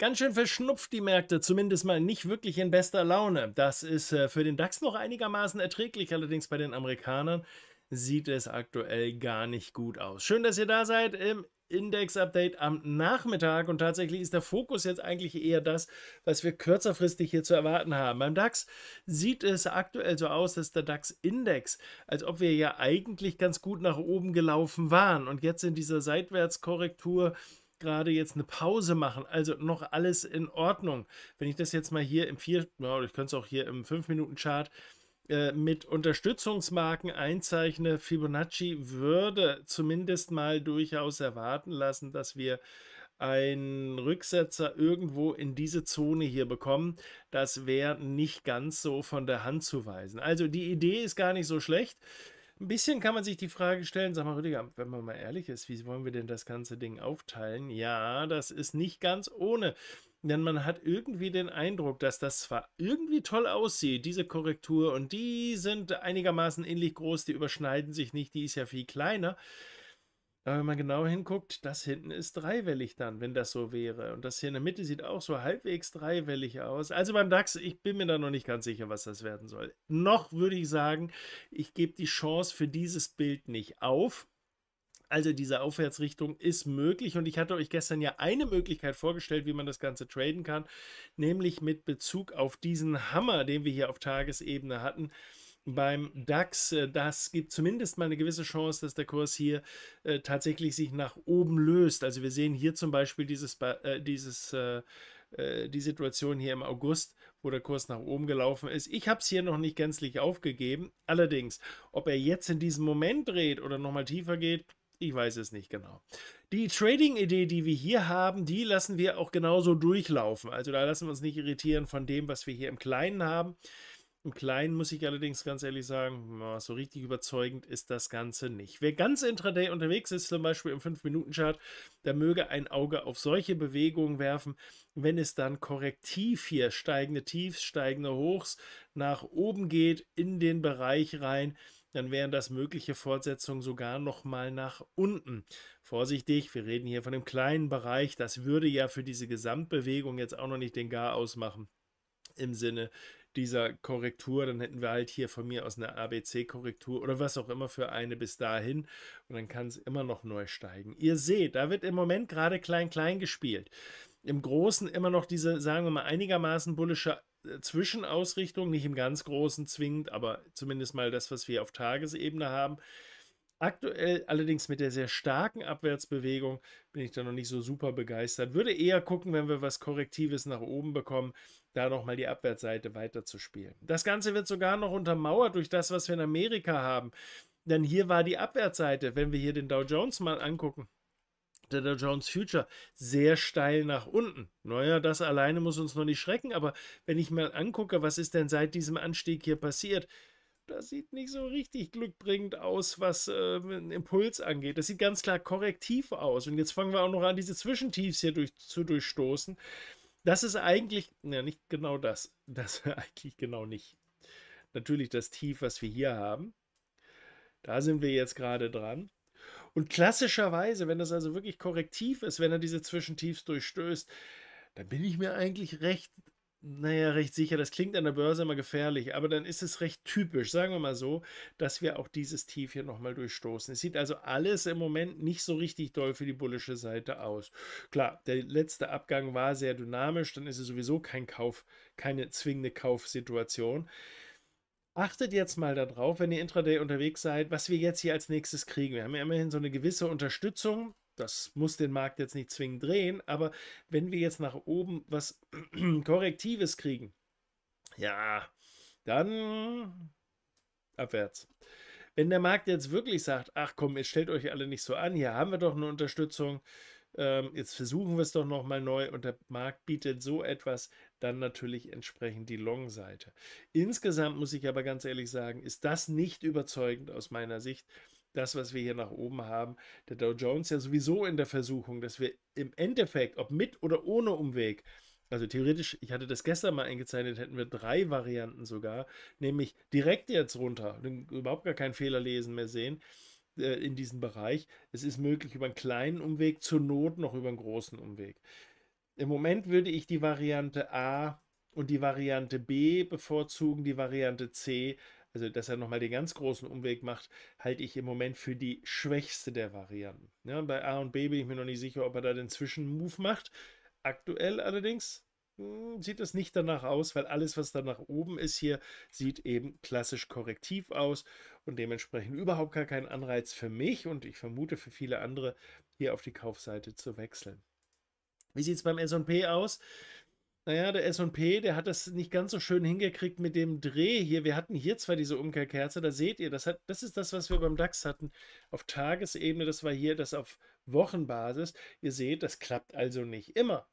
Ganz schön verschnupft die Märkte, zumindest mal nicht wirklich in bester Laune. Das ist äh, für den DAX noch einigermaßen erträglich, allerdings bei den Amerikanern sieht es aktuell gar nicht gut aus. Schön, dass ihr da seid im Index-Update am Nachmittag und tatsächlich ist der Fokus jetzt eigentlich eher das, was wir kürzerfristig hier zu erwarten haben. Beim DAX sieht es aktuell so aus, dass der DAX-Index, als ob wir ja eigentlich ganz gut nach oben gelaufen waren und jetzt in dieser Seitwärtskorrektur gerade jetzt eine Pause machen. Also noch alles in Ordnung. Wenn ich das jetzt mal hier im 4, ja, ich könnte es auch hier im fünf minuten chart äh, mit Unterstützungsmarken einzeichne, Fibonacci würde zumindest mal durchaus erwarten lassen, dass wir einen Rücksetzer irgendwo in diese Zone hier bekommen, das wäre nicht ganz so von der Hand zu weisen. Also die Idee ist gar nicht so schlecht. Ein bisschen kann man sich die Frage stellen, sag mal Rüdiger, wenn man mal ehrlich ist, wie wollen wir denn das ganze Ding aufteilen? Ja, das ist nicht ganz ohne. Denn man hat irgendwie den Eindruck, dass das zwar irgendwie toll aussieht, diese Korrektur, und die sind einigermaßen ähnlich groß, die überschneiden sich nicht, die ist ja viel kleiner. Aber wenn man genau hinguckt, das hinten ist dreiwellig dann, wenn das so wäre. Und das hier in der Mitte sieht auch so halbwegs dreiwellig aus. Also beim DAX, ich bin mir da noch nicht ganz sicher, was das werden soll. Noch würde ich sagen, ich gebe die Chance für dieses Bild nicht auf. Also diese Aufwärtsrichtung ist möglich und ich hatte euch gestern ja eine Möglichkeit vorgestellt, wie man das Ganze traden kann, nämlich mit Bezug auf diesen Hammer, den wir hier auf Tagesebene hatten beim DAX. Äh, das gibt zumindest mal eine gewisse Chance, dass der Kurs hier äh, tatsächlich sich nach oben löst. Also wir sehen hier zum Beispiel dieses, äh, dieses, äh, äh, die Situation hier im August, wo der Kurs nach oben gelaufen ist. Ich habe es hier noch nicht gänzlich aufgegeben. Allerdings, ob er jetzt in diesem Moment dreht oder nochmal tiefer geht, ich weiß es nicht genau. Die Trading-Idee, die wir hier haben, die lassen wir auch genauso durchlaufen. Also da lassen wir uns nicht irritieren von dem, was wir hier im Kleinen haben. Im Kleinen muss ich allerdings ganz ehrlich sagen, so richtig überzeugend ist das Ganze nicht. Wer ganz intraday unterwegs ist, zum Beispiel im 5-Minuten-Chart, der möge ein Auge auf solche Bewegungen werfen, wenn es dann korrektiv hier steigende Tiefs, steigende Hochs nach oben geht, in den Bereich rein, dann wären das mögliche Fortsetzungen sogar nochmal nach unten. Vorsichtig, wir reden hier von einem kleinen Bereich, das würde ja für diese Gesamtbewegung jetzt auch noch nicht den Gar ausmachen im Sinne dieser Korrektur, dann hätten wir halt hier von mir aus eine ABC-Korrektur oder was auch immer für eine bis dahin und dann kann es immer noch neu steigen. Ihr seht, da wird im Moment gerade klein-klein gespielt. Im Großen immer noch diese, sagen wir mal, einigermaßen bullische äh, Zwischenausrichtung, nicht im ganz Großen zwingend, aber zumindest mal das, was wir auf Tagesebene haben. Aktuell allerdings mit der sehr starken Abwärtsbewegung bin ich da noch nicht so super begeistert. Würde eher gucken, wenn wir was Korrektives nach oben bekommen, da nochmal die Abwärtsseite weiterzuspielen. Das Ganze wird sogar noch untermauert durch das, was wir in Amerika haben. Denn hier war die Abwärtsseite, wenn wir hier den Dow Jones mal angucken. Der Dow Jones Future sehr steil nach unten. Naja, das alleine muss uns noch nicht schrecken, aber wenn ich mal angucke, was ist denn seit diesem Anstieg hier passiert, das sieht nicht so richtig glückbringend aus, was äh, Impuls angeht. Das sieht ganz klar korrektiv aus. Und jetzt fangen wir auch noch an, diese Zwischentiefs hier durch, zu durchstoßen. Das ist eigentlich, ja, nicht genau das. Das eigentlich genau nicht. Natürlich das Tief, was wir hier haben. Da sind wir jetzt gerade dran. Und klassischerweise, wenn das also wirklich korrektiv ist, wenn er diese Zwischentiefs durchstößt, dann bin ich mir eigentlich recht naja, recht sicher. Das klingt an der Börse immer gefährlich, aber dann ist es recht typisch, sagen wir mal so, dass wir auch dieses Tief hier nochmal durchstoßen. Es sieht also alles im Moment nicht so richtig doll für die bullische Seite aus. Klar, der letzte Abgang war sehr dynamisch, dann ist es sowieso kein Kauf, keine zwingende Kaufsituation. Achtet jetzt mal darauf, wenn ihr Intraday unterwegs seid, was wir jetzt hier als nächstes kriegen. Wir haben ja immerhin so eine gewisse Unterstützung das muss den Markt jetzt nicht zwingend drehen, aber wenn wir jetzt nach oben was Korrektives kriegen, ja, dann abwärts. Wenn der Markt jetzt wirklich sagt, ach komm, jetzt stellt euch alle nicht so an, hier haben wir doch eine Unterstützung, ähm, jetzt versuchen wir es doch nochmal neu und der Markt bietet so etwas, dann natürlich entsprechend die Long-Seite. Insgesamt muss ich aber ganz ehrlich sagen, ist das nicht überzeugend aus meiner Sicht das, was wir hier nach oben haben. Der Dow Jones ja sowieso in der Versuchung, dass wir im Endeffekt, ob mit oder ohne Umweg, also theoretisch, ich hatte das gestern mal eingezeichnet, hätten wir drei Varianten sogar, nämlich direkt jetzt runter, überhaupt gar keinen Fehler lesen mehr sehen äh, in diesem Bereich. Es ist möglich über einen kleinen Umweg, zur Not noch über einen großen Umweg. Im Moment würde ich die Variante A und die Variante B bevorzugen, die Variante C also dass er nochmal den ganz großen Umweg macht, halte ich im Moment für die schwächste der Varianten. Ja, bei A und B bin ich mir noch nicht sicher, ob er da den Zwischenmove macht. Aktuell allerdings mh, hm, sieht es nicht danach aus, weil alles, was da nach oben ist hier, sieht eben klassisch korrektiv aus und dementsprechend überhaupt gar kein Anreiz für mich und ich vermute für viele andere, hier auf die Kaufseite zu wechseln. Wie sieht es beim S&P aus? naja, der SP, der hat das nicht ganz so schön hingekriegt mit dem Dreh hier. Wir hatten hier zwar diese Umkehrkerze, da seht ihr, das, hat, das ist das, was wir beim DAX hatten. Auf Tagesebene, das war hier das auf Wochenbasis. Ihr seht, das klappt also nicht immer.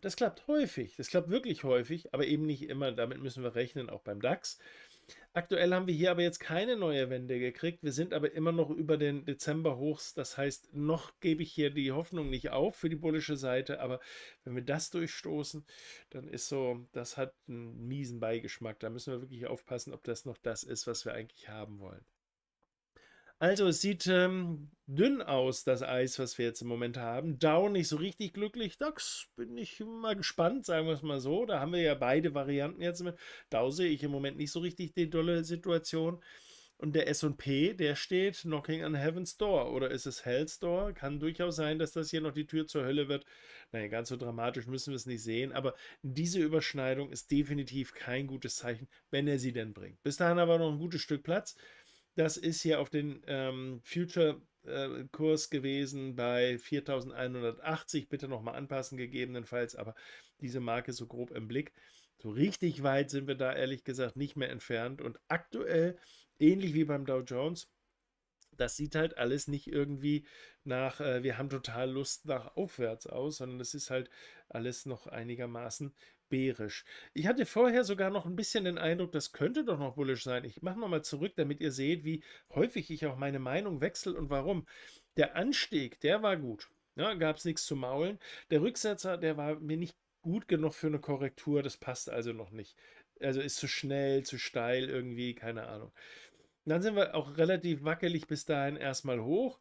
Das klappt häufig, das klappt wirklich häufig, aber eben nicht immer. Damit müssen wir rechnen, auch beim DAX. Aktuell haben wir hier aber jetzt keine neue Wende gekriegt. Wir sind aber immer noch über den Dezember-Hochs. Das heißt, noch gebe ich hier die Hoffnung nicht auf für die bullische Seite. Aber wenn wir das durchstoßen, dann ist so, das hat einen miesen Beigeschmack. Da müssen wir wirklich aufpassen, ob das noch das ist, was wir eigentlich haben wollen. Also es sieht ähm, dünn aus, das Eis, was wir jetzt im Moment haben. Down nicht so richtig glücklich. Dax bin ich mal gespannt, sagen wir es mal so. Da haben wir ja beide Varianten jetzt. Dow sehe ich im Moment nicht so richtig die dolle Situation. Und der SP, der steht Knocking on Heaven's Door. Oder ist es Hell's Door? Kann durchaus sein, dass das hier noch die Tür zur Hölle wird. Naja, ganz so dramatisch müssen wir es nicht sehen. Aber diese Überschneidung ist definitiv kein gutes Zeichen, wenn er sie denn bringt. Bis dahin aber noch ein gutes Stück Platz. Das ist hier auf den ähm, Future-Kurs äh, gewesen bei 4180. Bitte nochmal anpassen, gegebenenfalls, aber diese Marke so grob im Blick. So richtig weit sind wir da ehrlich gesagt nicht mehr entfernt. Und aktuell, ähnlich wie beim Dow Jones, das sieht halt alles nicht irgendwie nach, äh, wir haben total Lust nach aufwärts aus, sondern es ist halt alles noch einigermaßen bärisch. Ich hatte vorher sogar noch ein bisschen den Eindruck, das könnte doch noch bullisch sein. Ich mache nochmal zurück, damit ihr seht, wie häufig ich auch meine Meinung wechsle und warum. Der Anstieg, der war gut. Ja, ne? Gab es nichts zu maulen. Der Rücksetzer, der war mir nicht gut genug für eine Korrektur. Das passt also noch nicht. Also ist zu schnell, zu steil irgendwie, keine Ahnung. Dann sind wir auch relativ wackelig bis dahin erstmal hoch.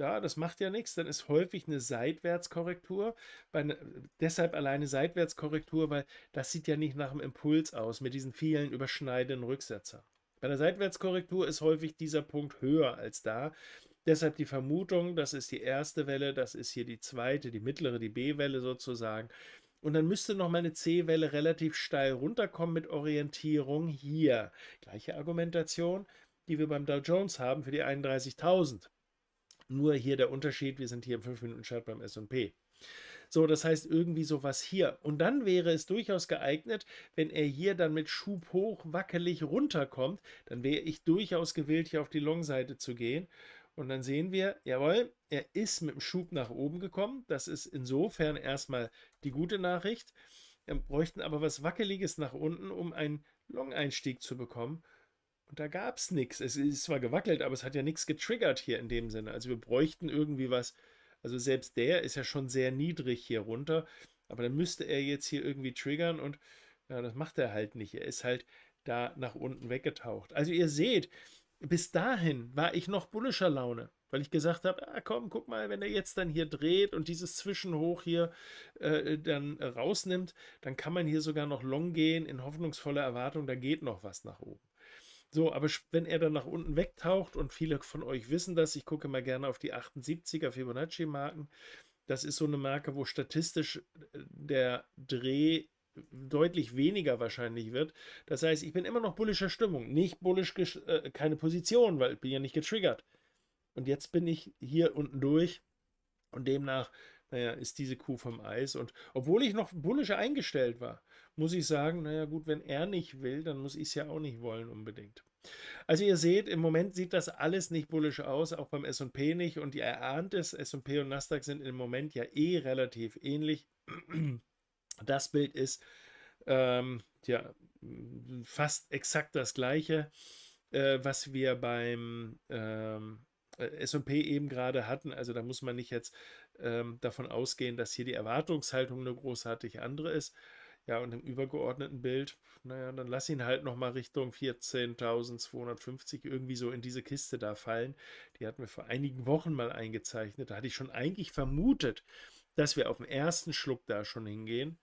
Ja, das macht ja nichts. Dann ist häufig eine Seitwärtskorrektur. Ne, deshalb alleine Seitwärtskorrektur, weil das sieht ja nicht nach einem Impuls aus mit diesen vielen überschneidenden Rücksetzern. Bei einer Seitwärtskorrektur ist häufig dieser Punkt höher als da. Deshalb die Vermutung, das ist die erste Welle, das ist hier die zweite, die mittlere, die B-Welle sozusagen. Und dann müsste noch mal eine C-Welle relativ steil runterkommen mit Orientierung hier. Gleiche Argumentation, die wir beim Dow Jones haben für die 31.000. Nur hier der Unterschied, wir sind hier im 5-Minuten-Chart beim SP. So, das heißt irgendwie sowas hier. Und dann wäre es durchaus geeignet, wenn er hier dann mit Schub hoch wackelig runterkommt, dann wäre ich durchaus gewillt, hier auf die Long-Seite zu gehen. Und dann sehen wir, jawohl, er ist mit dem Schub nach oben gekommen. Das ist insofern erstmal die gute Nachricht. Wir bräuchten aber was Wackeliges nach unten, um einen Long-Einstieg zu bekommen. Und da gab es nichts. Es ist zwar gewackelt, aber es hat ja nichts getriggert hier in dem Sinne. Also wir bräuchten irgendwie was. Also selbst der ist ja schon sehr niedrig hier runter. Aber dann müsste er jetzt hier irgendwie triggern und ja, das macht er halt nicht. Er ist halt da nach unten weggetaucht. Also ihr seht, bis dahin war ich noch bullischer Laune, weil ich gesagt habe, ah, komm, guck mal, wenn er jetzt dann hier dreht und dieses Zwischenhoch hier äh, dann rausnimmt, dann kann man hier sogar noch long gehen in hoffnungsvoller Erwartung, da geht noch was nach oben. So, aber wenn er dann nach unten wegtaucht und viele von euch wissen das, ich gucke mal gerne auf die 78er Fibonacci-Marken. Das ist so eine Marke, wo statistisch äh, der Dreh deutlich weniger wahrscheinlich wird. Das heißt, ich bin immer noch bullischer Stimmung, nicht bullisch, äh, keine Position, weil ich bin ja nicht getriggert. Und jetzt bin ich hier unten durch und demnach naja, ist diese Kuh vom Eis. Und obwohl ich noch bullisch eingestellt war, muss ich sagen, naja gut, wenn er nicht will, dann muss ich es ja auch nicht wollen unbedingt. Also ihr seht, im Moment sieht das alles nicht bullisch aus, auch beim S&P nicht. Und ihr erahnt es, S&P und Nasdaq sind im Moment ja eh relativ ähnlich. Das Bild ist ähm, ja fast exakt das gleiche, äh, was wir beim ähm, S&P eben gerade hatten. Also da muss man nicht jetzt ähm, davon ausgehen, dass hier die Erwartungshaltung eine großartig andere ist. Ja, und im übergeordneten Bild, naja, dann lass ihn halt nochmal Richtung 14.250 irgendwie so in diese Kiste da fallen. Die hatten wir vor einigen Wochen mal eingezeichnet. Da hatte ich schon eigentlich vermutet, dass wir auf den ersten Schluck da schon hingehen.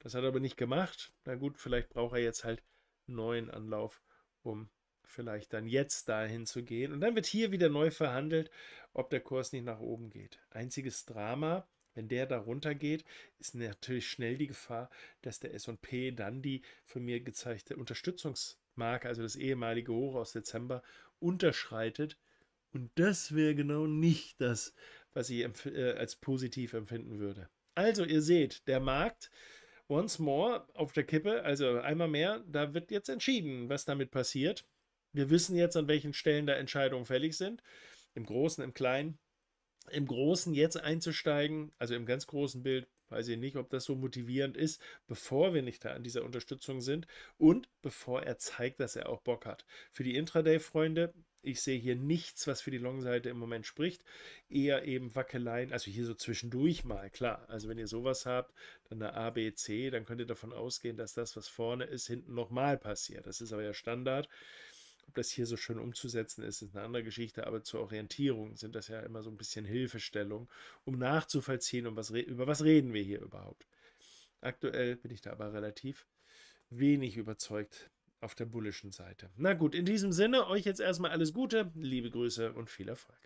Das hat er aber nicht gemacht. Na gut, vielleicht braucht er jetzt halt neuen Anlauf, um vielleicht dann jetzt dahin zu gehen. Und dann wird hier wieder neu verhandelt, ob der Kurs nicht nach oben geht. Einziges Drama, wenn der da runter geht, ist natürlich schnell die Gefahr, dass der SP dann die von mir gezeigte Unterstützungsmarke, also das ehemalige Hoch aus Dezember, unterschreitet. Und das wäre genau nicht das, was ich äh, als positiv empfinden würde. Also, ihr seht, der Markt once more auf der Kippe, also einmal mehr, da wird jetzt entschieden, was damit passiert. Wir wissen jetzt, an welchen Stellen da Entscheidungen fällig sind. Im Großen, im Kleinen. Im Großen jetzt einzusteigen, also im ganz großen Bild, weiß ich nicht, ob das so motivierend ist, bevor wir nicht da an dieser Unterstützung sind und bevor er zeigt, dass er auch Bock hat. Für die Intraday-Freunde, ich sehe hier nichts, was für die Long-Seite im Moment spricht. Eher eben Wackeleien, also hier so zwischendurch mal, klar. Also wenn ihr sowas habt, dann eine A, B, C, dann könnt ihr davon ausgehen, dass das, was vorne ist, hinten nochmal passiert. Das ist aber ja Standard. Ob das hier so schön umzusetzen ist, ist eine andere Geschichte, aber zur Orientierung sind das ja immer so ein bisschen Hilfestellung, um nachzuvollziehen, um was, über was reden wir hier überhaupt. Aktuell bin ich da aber relativ wenig überzeugt auf der bullischen Seite. Na gut, in diesem Sinne, euch jetzt erstmal alles Gute, liebe Grüße und viel Erfolg.